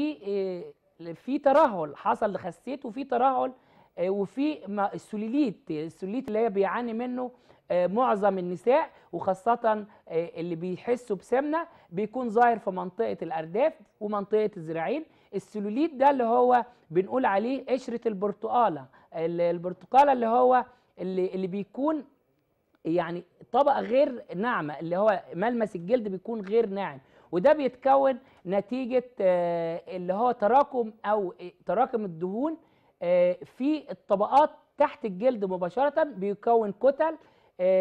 في آه، في ترهل حصل لخسيت آه، وفي ترهل وفي السوليليت السوليليت اللي هي بيعاني منه آه، معظم النساء وخاصة اللي بيحسوا بسمنة بيكون ظاهر في منطقة الأرداف ومنطقة الذراعين السلوليت ده اللي هو بنقول عليه قشرة البرتقالة البرتقالة اللي هو اللي, اللي بيكون يعني طبقة غير ناعمة اللي هو ملمس الجلد بيكون غير ناعم وده بيتكون نتيجه آه، اللي هو تراكم او آه، تراكم الدهون آه، في الطبقات تحت الجلد مباشره بيكون كتل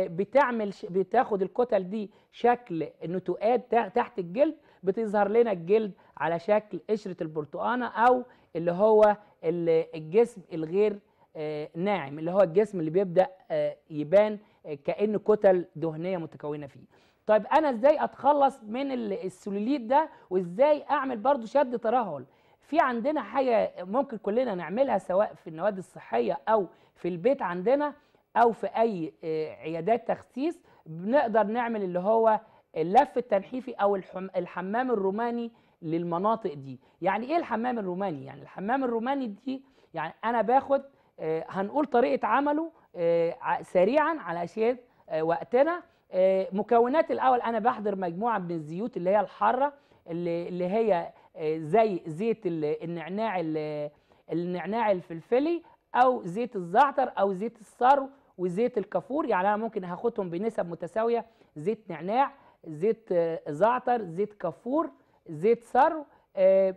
بتعمل بتاخد الكتل دي شكل نتوءات تحت الجلد بتظهر لنا الجلد على شكل قشره البرتقانه او اللي هو الجسم الغير ناعم اللي هو الجسم اللي بيبدا يبان كأن كتل دهنيه متكونه فيه طيب انا ازاي اتخلص من السلوليت ده وازاي اعمل برضو شد ترهل في عندنا حاجه ممكن كلنا نعملها سواء في النوادي الصحيه او في البيت عندنا او في اي آه، عيادات تخسيس بنقدر نعمل اللي هو اللف التنحيفي او الحمام الروماني للمناطق دي يعني ايه الحمام الروماني يعني الحمام الروماني دي يعني انا باخد آه، هنقول طريقه عمله آه، سريعا على شيء وقتنا آه، مكونات الاول انا بحضر مجموعه من الزيوت اللي هي الحاره اللي اللي هي آه، زي زيت النعناع النعناع الفلفلي او زيت الزعتر او زيت الثرو وزيت الكافور يعني انا ممكن هاخدهم بنسب متساويه زيت نعناع زيت آه، زعتر زيت كافور زيت ثرو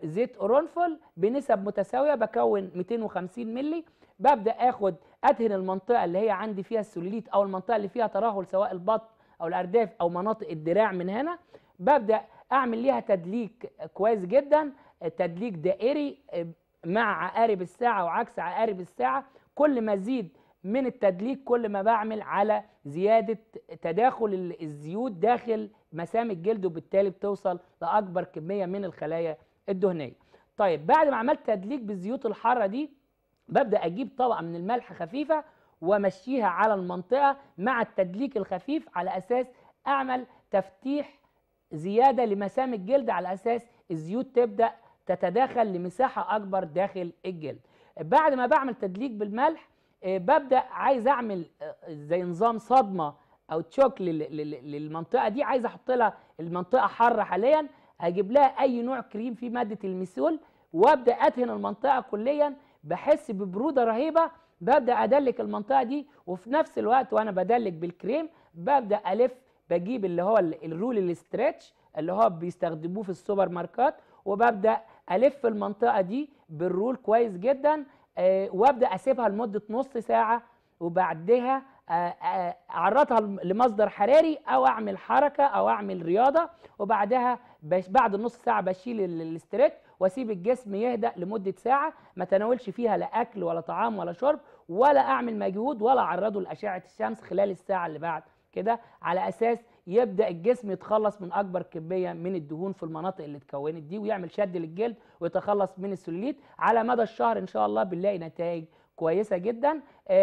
زيت قرنفل بنسب متساويه بكون 250 مللي ببدا اخد ادهن المنطقه اللي هي عندي فيها السلوليت او المنطقه اللي فيها ترهل سواء البطن او الارداف او مناطق الدراع من هنا ببدا اعمل ليها تدليك كويس جدا تدليك دائري آه، مع عقارب الساعه وعكس عقارب الساعه كل ما من التدليك كل ما بعمل على زياده تداخل الزيوت داخل مسام الجلد وبالتالي بتوصل لاكبر كميه من الخلايا الدهنيه طيب بعد ما عملت تدليك بالزيوت الحاره دي ببدا اجيب طبقه من الملح خفيفه ومشيها على المنطقة مع التدليك الخفيف على أساس أعمل تفتيح زيادة لمسام الجلد على أساس الزيوت تبدأ تتداخل لمساحة أكبر داخل الجلد بعد ما بعمل تدليك بالملح آه، ببدأ عايز أعمل آه، زي نظام صدمة أو تشوك للمنطقة دي عايز أحط لها المنطقة حارة حاليا هجيب لها أي نوع كريم فيه مادة الميثول وأبدأ أدهن المنطقة كليا بحس ببرودة رهيبة ببدا ادلك المنطقه دي وفي نفس الوقت وانا بدلك بالكريم ببدا الف بجيب اللي هو الرول الاسترتش اللي هو بيستخدموه في السوبر ماركت وببدا الف المنطقه دي بالرول كويس جدا آه، وابدا اسيبها لمده نص ساعه وبعدها آه، آه، اعرضها لمصدر حراري او اعمل حركه او اعمل رياضه وبعدها بعد نص ساعه بشيل الاستريت واسيب الجسم يهدأ لمده ساعه ما تناولش فيها لا اكل ولا طعام ولا شرب ولا اعمل مجهود ولا اعرضه لاشعه الشمس خلال الساعه اللي بعد كده على اساس يبدا الجسم يتخلص من اكبر كميه من الدهون في المناطق اللي اتكونت دي ويعمل شد للجلد ويتخلص من السوليت على مدى الشهر ان شاء الله بنلاقي نتائج كويسه جدا آه،